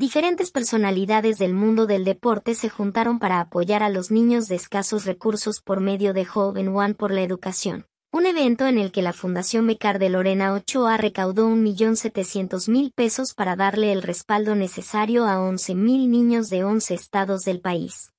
Diferentes personalidades del mundo del deporte se juntaron para apoyar a los niños de escasos recursos por medio de Joven One por la Educación, un evento en el que la Fundación Becar de Lorena Ochoa recaudó 1.700.000 pesos para darle el respaldo necesario a 11.000 niños de 11 estados del país.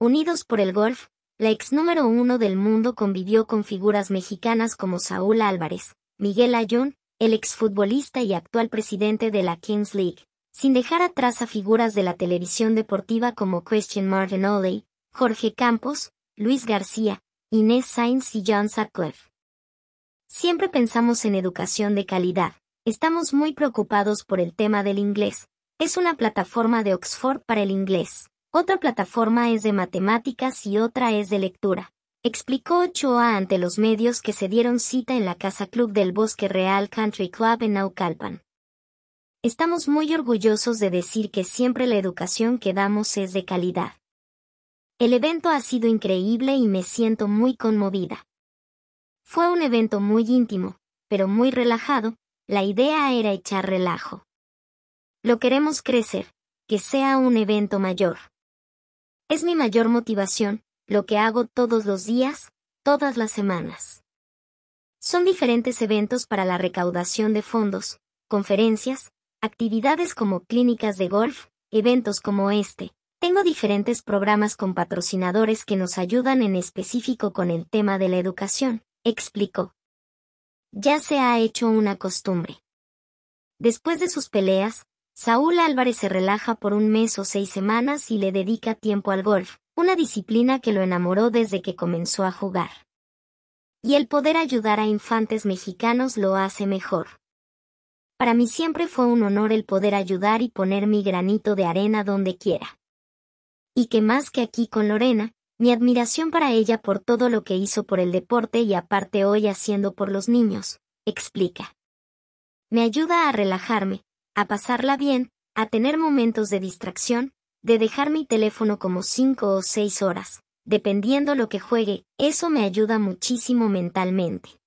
Unidos por el golf, la ex número uno del mundo convivió con figuras mexicanas como Saúl Álvarez, Miguel Ayón, el ex futbolista y actual presidente de la Kings League, sin dejar atrás a figuras de la televisión deportiva como Christian Oley, Jorge Campos, Luis García, Inés Sainz y John Sutcliffe. Siempre pensamos en educación de calidad, estamos muy preocupados por el tema del inglés, es una plataforma de Oxford para el inglés, otra plataforma es de matemáticas y otra es de lectura. Explicó Ochoa ante los medios que se dieron cita en la Casa Club del Bosque Real Country Club en Naucalpan. Estamos muy orgullosos de decir que siempre la educación que damos es de calidad. El evento ha sido increíble y me siento muy conmovida. Fue un evento muy íntimo, pero muy relajado, la idea era echar relajo. Lo queremos crecer, que sea un evento mayor. Es mi mayor motivación, lo que hago todos los días, todas las semanas. Son diferentes eventos para la recaudación de fondos, conferencias, Actividades como clínicas de golf, eventos como este. Tengo diferentes programas con patrocinadores que nos ayudan en específico con el tema de la educación, explicó. Ya se ha hecho una costumbre. Después de sus peleas, Saúl Álvarez se relaja por un mes o seis semanas y le dedica tiempo al golf, una disciplina que lo enamoró desde que comenzó a jugar. Y el poder ayudar a infantes mexicanos lo hace mejor. Para mí siempre fue un honor el poder ayudar y poner mi granito de arena donde quiera. Y que más que aquí con Lorena, mi admiración para ella por todo lo que hizo por el deporte y aparte hoy haciendo por los niños, explica. Me ayuda a relajarme, a pasarla bien, a tener momentos de distracción, de dejar mi teléfono como cinco o seis horas, dependiendo lo que juegue, eso me ayuda muchísimo mentalmente.